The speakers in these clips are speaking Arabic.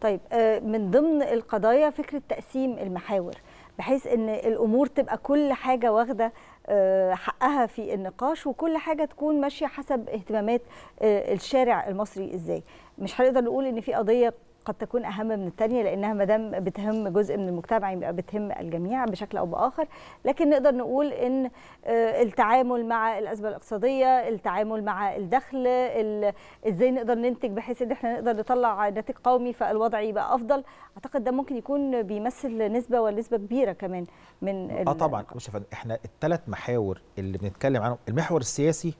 طيب آه، من ضمن القضايا فكره تقسيم المحاور بحيث ان الامور تبقى كل حاجه واخده آه، حقها في النقاش وكل حاجه تكون ماشيه حسب اهتمامات آه، الشارع المصري ازاي مش هنقدر نقول ان في قضيه قد تكون اهم من الثانيه لانها ما دام بتهم جزء من المجتمع يبقى بتهم الجميع بشكل او باخر لكن نقدر نقول ان آه، التعامل مع الازمه الاقتصاديه التعامل مع الدخل ازاي نقدر ننتج بحيث ان احنا نقدر نطلع ناتج قومي فالوضع يبقى افضل اعتقد ده ممكن يكون بيمثل نسبه ونسبه كبيره كمان من اه طبعا باشا احنا الثلاث محاور اللي بنتكلم عنهم المحور السياسي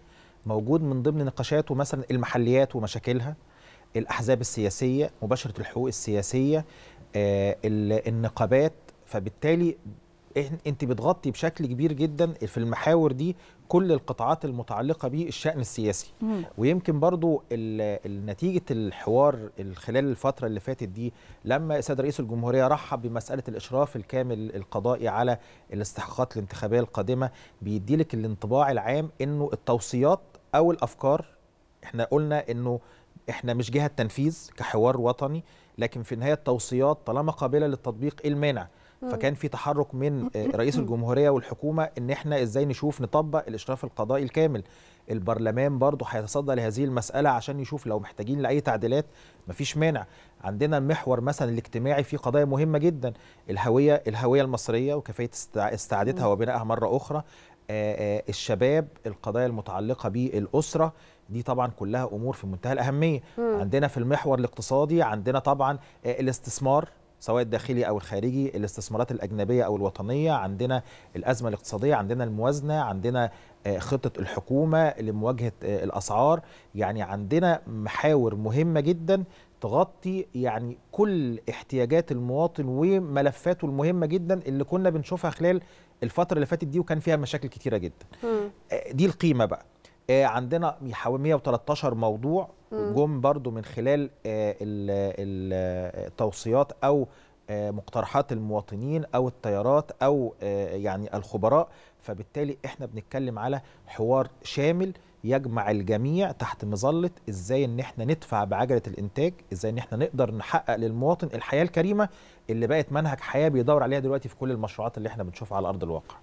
موجود من ضمن نقاشاته مثلا المحليات ومشاكلها الاحزاب السياسيه مباشره الحقوق السياسيه آه، النقابات فبالتالي انت بتغطي بشكل كبير جدا في المحاور دي كل القطاعات المتعلقه بالشان السياسي مم. ويمكن برضو نتيجه الحوار خلال الفتره اللي فاتت دي لما السيد رئيس الجمهوريه رحب بمساله الاشراف الكامل القضائي على الاستحقاقات الانتخابيه القادمه بيديلك الانطباع العام انه التوصيات او الافكار احنا قلنا انه احنا مش جهه تنفيذ كحوار وطني لكن في النهايه التوصيات طالما قابله للتطبيق ايه المانع؟ فكان في تحرك من آه، رئيس الجمهوريه والحكومه ان احنا ازاي نشوف نطبق الاشراف القضائي الكامل البرلمان برضه هيتصدى لهذه المساله عشان يشوف لو محتاجين لاي تعديلات مفيش مانع عندنا المحور مثلا الاجتماعي في قضايا مهمه جدا الهويه الهويه المصريه وكيفيه استعادتها وبنائها مره اخرى آه، آه، الشباب القضايا المتعلقه بالاسره دي طبعا كلها امور في منتهى الاهميه مم. عندنا في المحور الاقتصادي عندنا طبعا آه، الاستثمار سواء الداخلي او الخارجي الاستثمارات الاجنبيه او الوطنيه عندنا الازمه الاقتصاديه عندنا الموازنه عندنا خطه الحكومه لمواجهه الاسعار يعني عندنا محاور مهمه جدا تغطي يعني كل احتياجات المواطن وملفاته المهمه جدا اللي كنا بنشوفها خلال الفتره اللي فاتت دي وكان فيها مشاكل كتيره جدا آه، دي القيمه بقى آه، عندنا حوالي 113 موضوع جم برضو من خلال آه، التوصيات او آه، مقترحات المواطنين او التيارات او آه، يعني الخبراء فبالتالي احنا بنتكلم على حوار شامل يجمع الجميع تحت مظله ازاي ان احنا ندفع بعجله الانتاج ازاي ان احنا نقدر نحقق للمواطن الحياه الكريمه اللي بقت منهج حياه بيدور عليها دلوقتي في كل المشروعات اللي احنا بنشوفها على ارض الواقع